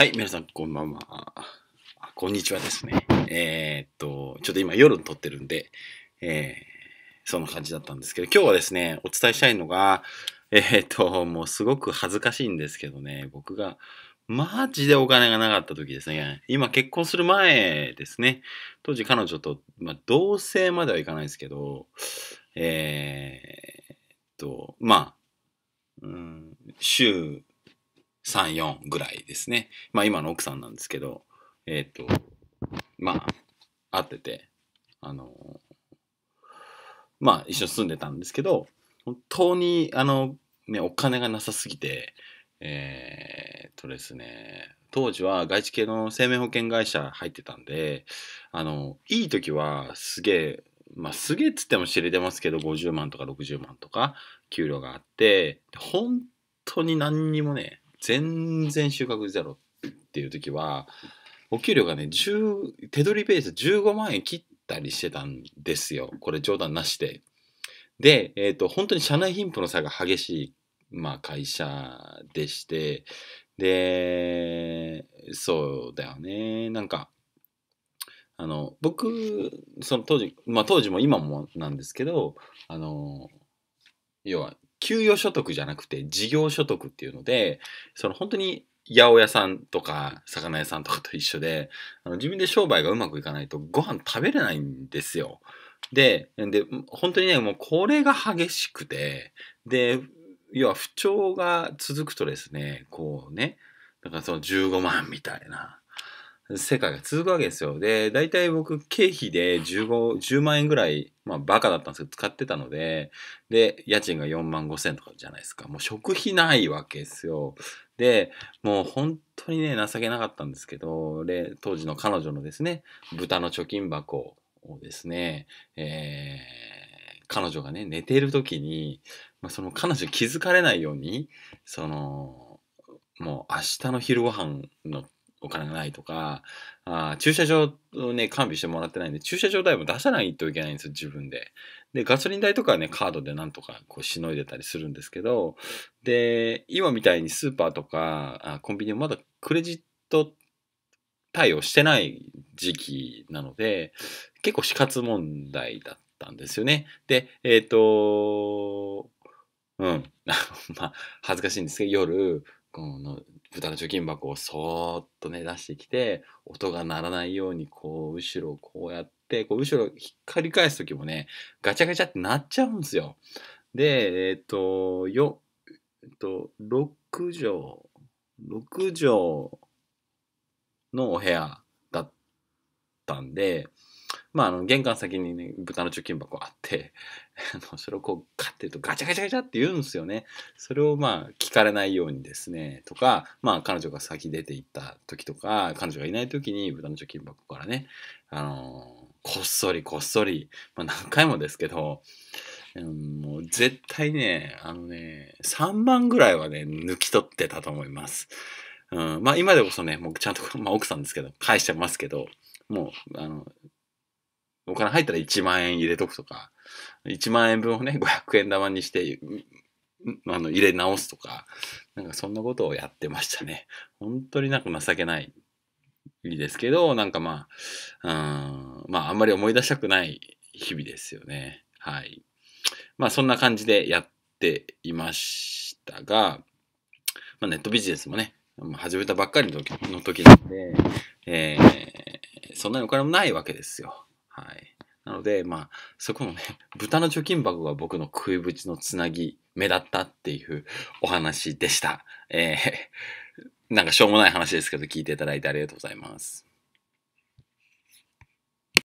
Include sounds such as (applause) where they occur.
はい、皆さん、こんばんは。こんにちはですね。えー、っと、ちょっと今夜撮ってるんで、えー、そんな感じだったんですけど、今日はですね、お伝えしたいのが、えー、っと、もうすごく恥ずかしいんですけどね、僕が、マジでお金がなかった時ですね。今結婚する前ですね。当時彼女と、まあ、同棲まではいかないですけど、えー、っと、まあ、うん、週3、4ぐらいですね。まあ今の奥さんなんですけど、えっ、ー、と、まあ、会ってて、あのまあ一緒に住んでたんですけど、本当に、あの、ね、お金がなさすぎて、えー、っとですね、当時は外資系の生命保険会社入ってたんで、あの、いい時はすげえ、まあ、すげえっつっても知れてますけど、50万とか60万とか給料があって、本当に何にもね、全然収穫ゼロっていう時はお給料がね10手取りベース15万円切ったりしてたんですよこれ冗談なしで。で、えっ、ー、と本当に社内貧富の差が激しい、まあ、会社でしてでそうだよねなんかあの僕その当時まあ当時も今もなんですけどあの要は給与所得じゃなくて事業所得っていうので、その本当に八百屋さんとか魚屋さんとかと一緒で、あの自分で商売がうまくいかないとご飯食べれないんですよ。で、で、本当にね、もうこれが激しくて、で、要は不調が続くとですね、こうね、だからその15万みたいな、世界が続くわけですよ。で、大体僕、経費で15、10万円ぐらい、まあ、バカだったんですけど、使ってたので、で、家賃が4万5千とかじゃないですか。もう食費ないわけですよ。で、もう本当にね、情けなかったんですけど、で、当時の彼女のですね、豚の貯金箱をですね、えー、彼女がね、寝ている時に、まあ、その彼女気づかれないように、その、もう明日の昼ご飯のお金がないとか、あ駐車場をね、完備してもらってないんで、駐車場代も出さないといけないんですよ、自分で。で、ガソリン代とかはね、カードでなんとかこうしのいでたりするんですけど、で、今みたいにスーパーとか、あコンビニもまだクレジット対応してない時期なので、結構死活問題だったんですよね。で、えっ、ー、と、うん、(laughs) まあ、恥ずかしいんですけど、夜、この豚の貯金箱をそーっとね出してきて音が鳴らないようにこう後ろをこうやってこう後ろひっかり返す時もねガチャガチャって鳴っちゃうんですよ。でえっ、ー、とよえっ、と6畳6畳のお部屋だったんでまあ、あの、玄関先にね、豚の貯金箱あって、(laughs) あの、それをこう、買ってるとガチャガチャガチャって言うんですよね。それをまあ、聞かれないようにですね、とか、まあ、彼女が先出て行った時とか、彼女がいない時に豚の貯金箱からね、あのー、こっそりこっそり、まあ、何回もですけど、もう絶対ね、あのね、3万ぐらいはね、抜き取ってたと思います。うん、まあ今でこそね、もうちゃんと、まあ奥さんですけど、返してますけど、もう、あの、お金入ったら1万円入れとくとか、1万円分をね、500円玉にして、あの、入れ直すとか、なんかそんなことをやってましたね。本当になんか情けないですけど、なんかまあ、うん、まああんまり思い出したくない日々ですよね。はい。まあそんな感じでやっていましたが、まあ、ネットビジネスもね、始めたばっかりの時の時なんで、えー、そんなにお金もないわけですよ。はい。なので、まあ、そこのね、(laughs) 豚の貯金箱が僕の食いぶちのつなぎ、目立ったっていう (laughs) お話でした。えー、(laughs) なんかしょうもない話ですけど、聞いていただいてありがとうございます。